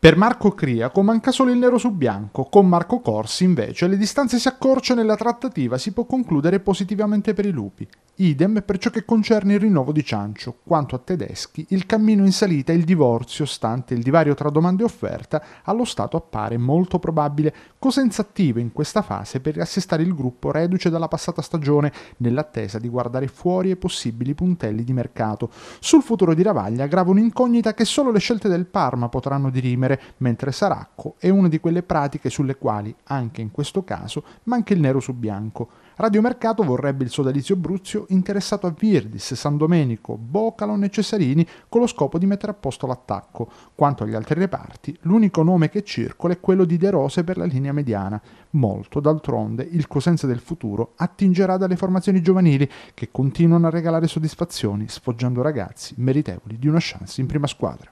Per Marco Criaco manca solo il nero su bianco, con Marco Corsi invece le distanze si accorciano e la trattativa si può concludere positivamente per i lupi. Idem per ciò che concerne il rinnovo di Ciancio, quanto a tedeschi il cammino in salita e il divorzio, stante il divario tra domanda e offerta, allo Stato appare molto probabile, cosenza attive in questa fase per assestare il gruppo reduce dalla passata stagione, nell'attesa di guardare fuori ai possibili puntelli di mercato. Sul futuro di Ravaglia grava un'incognita che solo le scelte del Parma potranno dirimere, mentre Saracco è una di quelle pratiche sulle quali, anche in questo caso, manca il nero su bianco. Radiomercato vorrebbe il sodalizio Bruzio interessato a Virdis, San Domenico, Bocalon e Cesarini con lo scopo di mettere a posto l'attacco. Quanto agli altri reparti, l'unico nome che circola è quello di De Rose per la linea mediana. Molto, d'altronde, il Cosenza del futuro attingerà dalle formazioni giovanili che continuano a regalare soddisfazioni, sfoggiando ragazzi meritevoli di una chance in prima squadra.